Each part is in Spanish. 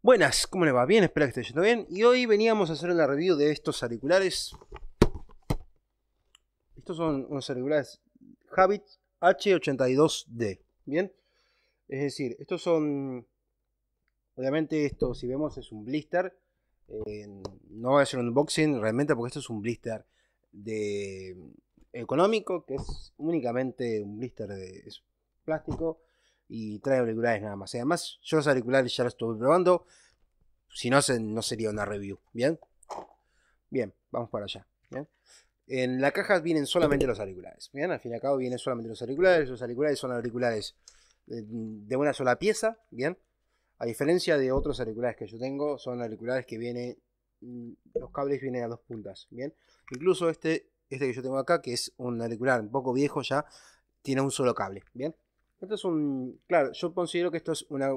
Buenas, ¿cómo le va? Bien, espero que esté yendo bien. Y hoy veníamos a hacer una review de estos auriculares. Estos son unos auriculares Habit H82D. Bien, es decir, estos son. Obviamente, esto si vemos es un blister. Eh, no voy a hacer un unboxing realmente porque esto es un blister de eh, económico que es únicamente un blister de plástico y trae auriculares nada más. además, yo los auriculares ya los estuve probando. Si no, no sería una review. Bien, bien, vamos para allá. ¿bien? En la caja vienen solamente los auriculares. Bien, al fin y al cabo vienen solamente los auriculares. Los auriculares son auriculares eh, de una sola pieza. Bien, a diferencia de otros auriculares que yo tengo, son auriculares que vienen. Mm, los cables vienen a dos puntas. Bien, incluso este, este que yo tengo acá, que es un auricular un poco viejo ya, tiene un solo cable. Bien, esto es un. Claro, yo considero que esto es una.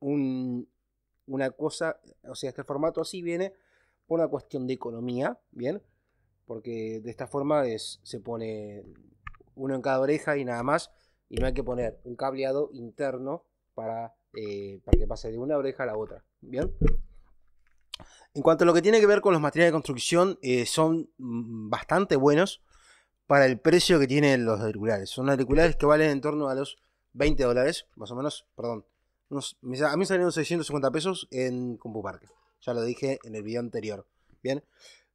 una cosa. O sea, este formato así viene por una cuestión de economía, ¿bien? Porque de esta forma es, se pone uno en cada oreja y nada más. Y no hay que poner un cableado interno para, eh, para que pase de una oreja a la otra, ¿bien? En cuanto a lo que tiene que ver con los materiales de construcción, eh, son mm, bastante buenos para el precio que tienen los auriculares. Son auriculares que valen en torno a los 20 dólares, más o menos, perdón. a mí salieron 650 pesos en CompuPark. Ya lo dije en el video anterior. Bien.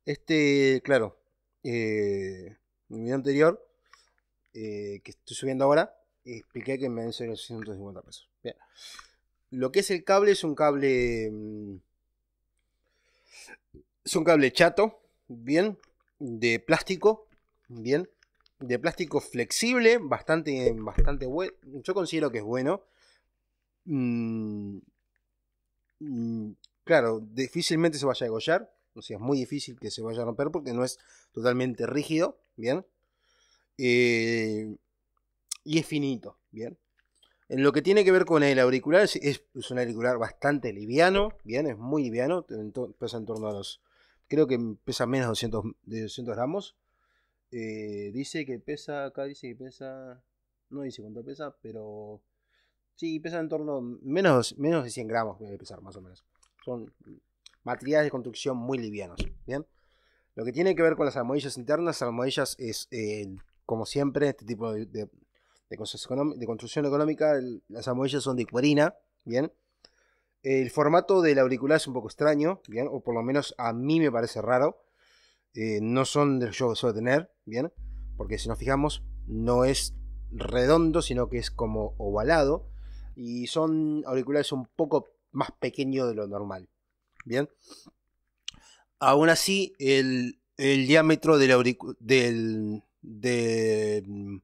Este, claro. Eh, en el video anterior, eh, que estoy subiendo ahora, expliqué que me salieron 650 pesos. Bien. Lo que es el cable es un cable. Mm, es un cable chato, bien, de plástico, bien, de plástico flexible, bastante, bastante bueno. Yo considero que es bueno. Mm, mm, claro, difícilmente se vaya a degollar. O sea, es muy difícil que se vaya a romper porque no es totalmente rígido. Bien. Eh, y es finito. Bien. En lo que tiene que ver con el auricular, es, un auricular bastante liviano. Bien, es muy liviano. pesa en torno a los. Creo que pesa menos 200, de 200 gramos. Eh, dice que pesa, acá dice que pesa, no dice cuánto pesa, pero sí, pesa en torno, menos, menos de 100 gramos debe pesar más o menos. Son materiales de construcción muy livianos, ¿bien? Lo que tiene que ver con las almohadillas internas, almohadillas es, eh, como siempre, este tipo de, construcción económica, las almohadillas son de cuerina, ¿bien? El formato del auricular es un poco extraño, ¿bien? O por lo menos a mí me parece raro. Eh, no son de los que yo suelo tener, ¿bien? Porque si nos fijamos, no es redondo, sino que es como ovalado. Y son auriculares un poco más pequeños de lo normal, ¿bien? Aún así, el, diámetro del, del,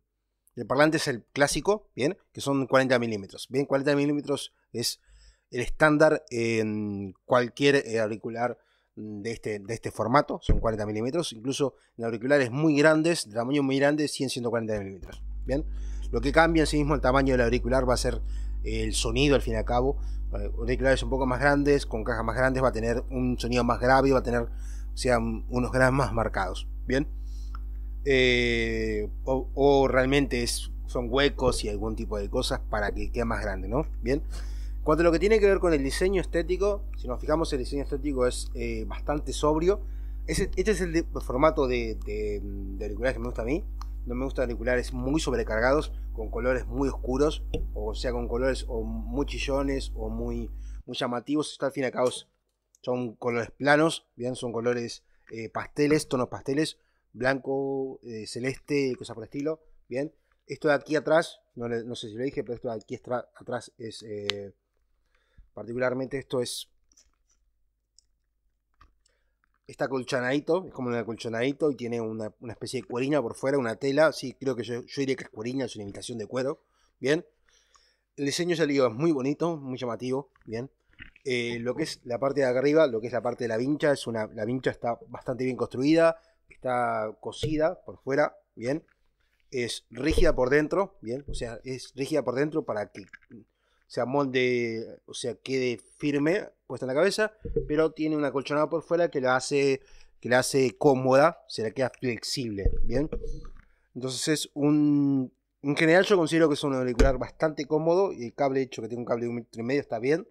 parlante es el clásico, ¿bien? Que son 40 milímetros. Bien, 40 milímetros es el estándar en cualquier eh, auricular de este, de este formato, son 40 milímetros, incluso en auriculares muy grandes, de tamaño muy grande, 100, 140 milímetros. Bien, lo que cambia en sí mismo el tamaño del auricular va a ser el sonido al fin y al cabo. Auriculares un poco más grandes, con cajas más grandes, va a tener un sonido más grave, va a tener, o sea, unos graves más marcados. Bien, eh, o, realmente son huecos y algún tipo de cosas para que quede más grande, ¿no? Bien. Cuanto a lo que tiene que ver con el diseño estético, si nos fijamos el diseño estético es eh, bastante sobrio. Este, es el, formato de, auriculares que me gusta a mí. No me gustan auriculares muy sobrecargados, con colores muy oscuros, o sea, con colores muy chillones o muy, muy llamativos. Esto al fin y al cabo son colores planos, bien, son colores eh, pasteles, tonos pasteles, blanco, eh, celeste, cosas por el estilo, bien. Esto de aquí atrás, no, sé si lo dije, pero esto de aquí atrás es Particularmente esto es... Está colchonadito, es como un colchonadito y tiene una, especie de cuerina por fuera, una tela. Sí, creo que yo, diría que es cuerina, es una imitación de cuero. Bien. El diseño, ya es muy bonito, muy llamativo. Bien. Eh, lo que es la parte de acá arriba, lo que es la parte de la vincha, es una, la vincha está bastante bien construida, está cosida por fuera, bien. Es rígida por dentro, bien. O sea, es rígida por dentro para que se molde o sea, quede firme puesta en la cabeza, pero tiene una colchonada por fuera que la hace, que la hace cómoda, se la queda flexible, ¿bien? Entonces es un... En general yo considero que es un auricular bastante cómodo y el cable hecho que tiene un cable de un metro y medio está bien.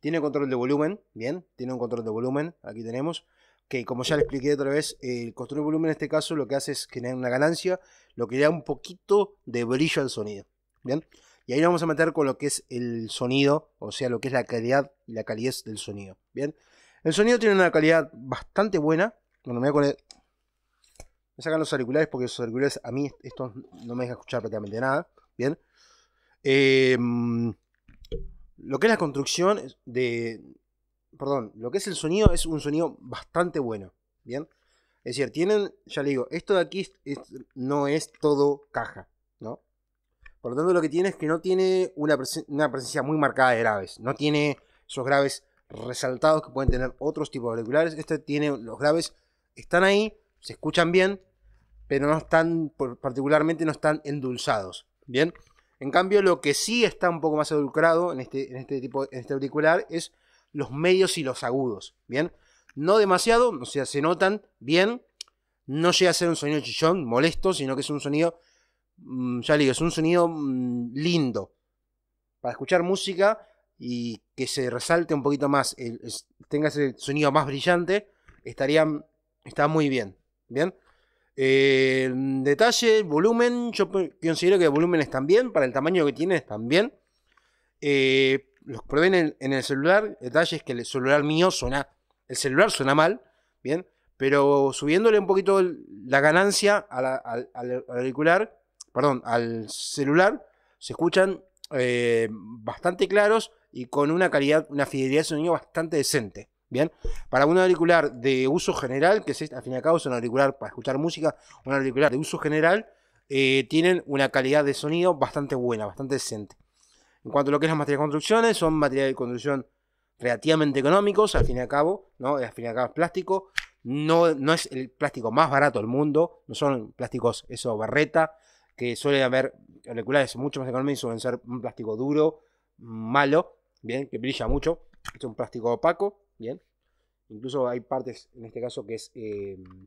Tiene control de volumen, bien, tiene un control de volumen, aquí tenemos que como ya le expliqué otra vez, el control de volumen en este caso lo que hace es generar una ganancia, lo que le da un poquito de brillo al sonido. Bien, y ahí nos vamos a meter con lo que es el sonido, o sea, lo que es la calidad y la calidez del sonido. Bien, el sonido tiene una calidad bastante buena. Bueno, me voy a Me sacan los auriculares porque los auriculares a mí estos no me deja escuchar prácticamente nada. Bien. Em, lo que es la construcción de. Perdón, lo que es el sonido es un sonido bastante bueno. Bien. Es decir, tienen, ya le digo, esto de aquí no es todo caja, ¿no? Por lo tanto, lo que tiene es que no tiene una, presencia muy marcada de graves. No tiene esos graves resaltados que pueden tener otros tipos de auriculares. Este tiene los graves, están ahí, se escuchan bien, pero no están, particularmente no están endulzados. Bien. En cambio, lo que sí está un poco más edulcorado este, en este, tipo, en este auricular, es los medios y los agudos. Bien. No demasiado, o sea, se notan bien. No llega a ser un sonido chillón, molesto, sino que es un sonido Mm, ya digo, es un sonido mm, lindo para escuchar música y que se resalte un poquito más, tenga ese sonido más brillante, estaría está muy bien. Bien. Eh, detalle, volumen, yo considero que volumen está también, para el tamaño que tiene, también. Eh, los probé en el, celular, detalle es que el celular mío suena, el celular suena mal, bien, pero subiéndole un poquito la ganancia al auricular, perdón, al celular, se escuchan eh, bastante claros y con una calidad, una fidelidad de sonido bastante decente. Bien, para un auricular de uso general, que es, este, al fin y al cabo es un auricular para escuchar música, un auricular de uso general, eh, tienen una calidad de sonido bastante buena, bastante decente. En cuanto a lo que es las materias de construcción, son materiales de construcción relativamente económicos, al fin y al cabo, ¿no? Al fin y al cabo es plástico. No, no es el plástico más barato del mundo, no son plásticos, eso, barreta, que suele haber auriculares mucho más económicos, suelen ser un plástico duro, malo, bien, que brilla mucho, es un plástico opaco, bien. Incluso hay partes, en este caso, que es... Em,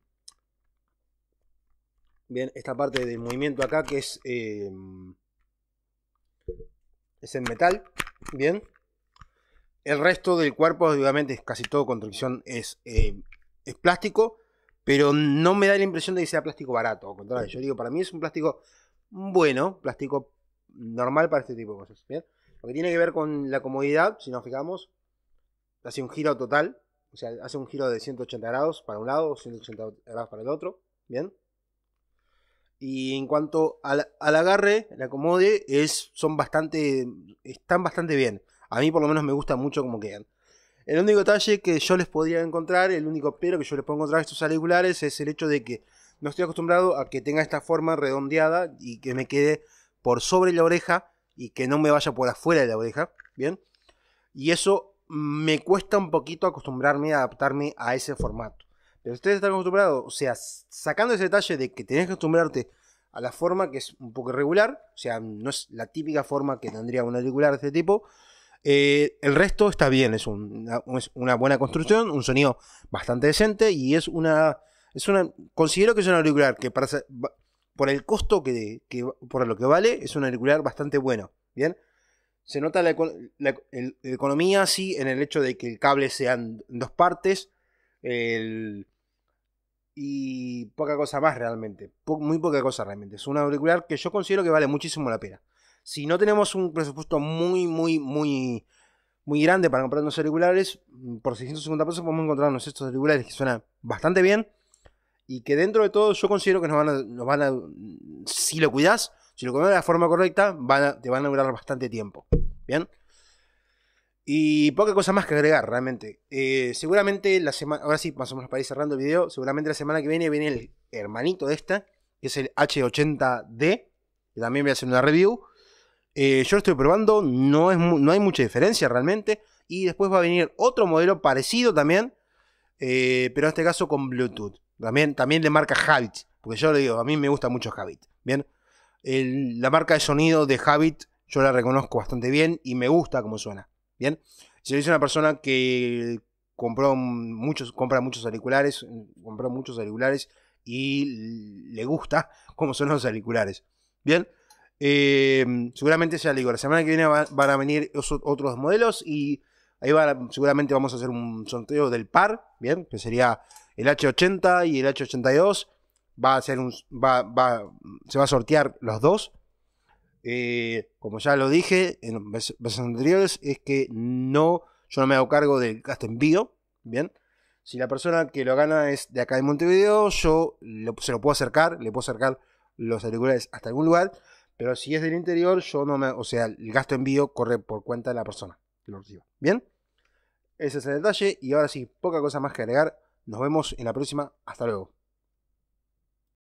bien, esta parte del movimiento acá que es... Em, es en metal, bien. El resto del cuerpo, obviamente, es casi todo construcción, es, em, es plástico pero no me da la impresión de que sea plástico barato. Al contrario, yo digo, para mí es un plástico bueno, plástico normal para este tipo de cosas. ¿bien? Lo que tiene que ver con la comodidad, si nos fijamos, hace un giro total, o sea, hace un giro de 180 grados para un lado, 180 grados para el otro, ¿bien? Y en cuanto al, agarre, la comode, es, son bastante, están bastante bien. A mí por lo menos me gusta mucho cómo quedan. El único detalle que yo les podría encontrar, el único pero que yo les puedo encontrar a estos auriculares es el hecho de que no estoy acostumbrado a que tenga esta forma redondeada y que me quede por sobre la oreja y que no me vaya por afuera de la oreja, ¿bien? Y eso me cuesta un poquito acostumbrarme a adaptarme a ese formato. Pero ustedes están acostumbrados, o sea, sacando ese detalle de que tenés que acostumbrarte a la forma que es un poco irregular, o sea, no es la típica forma que tendría un auricular de este tipo, eh, el resto está bien, es, una buena construcción, un sonido bastante decente y es una. Es una considero que es un auricular que para, por el costo que, por lo que vale, es un auricular bastante bueno. Bien. Se nota la, economía, sí, en el hecho de que el cable sean dos partes. y poca cosa más realmente. muy poca cosa realmente. Es un auricular que yo considero que vale muchísimo la pena. Si no tenemos un presupuesto muy, muy, muy, muy grande para comprar unos auriculares, mm, por 650 pesos podemos encontrarnos estos auriculares que suenan bastante bien y que dentro de todo yo considero que nos van a, nos van si lo cuidas, si lo cuidas de la forma correcta, te van a durar bastante tiempo. ¿Bien? Y poca cosa más que agregar, realmente. Eh, seguramente la semana, ahora sí, más o menos para ir cerrando el video, seguramente la semana que viene viene el hermanito de esta, que es el H80D, que también voy a hacer una review. Eh, yo lo estoy probando, no, es, no hay mucha diferencia realmente. Y después va a venir otro modelo parecido también, eh, pero en este caso con Bluetooth. También, también de marca Habit, porque yo le digo, a mí me gusta mucho Habit. Bien, la marca de sonido de Habit yo la reconozco bastante bien y me gusta cómo suena. Bien, si es una persona que compró muchos, compra muchos auriculares, compró muchos auriculares y le gusta cómo son los auriculares. Bien, eh, seguramente ya digo, la semana que viene van a venir otros modelos y ahí va, seguramente vamos a hacer un sorteo del par, ¿bien? Que sería el H80 y el H82. Va a ser un, va, va, se va a sortear los dos. Eh, como ya lo dije en veces anteriores, es que no, yo no me hago cargo del gasto envío, ¿bien? Si la persona que lo gana es de acá de Montevideo, yo se lo puedo acercar, le puedo acercar los auriculares hasta algún lugar. Pero si es del interior, yo no me. O sea, el gasto de envío corre por cuenta de la persona que lo reciba. ¿Bien? Ese es el detalle. Y ahora sí, poca cosa más que agregar. Nos vemos en la próxima. Hasta luego.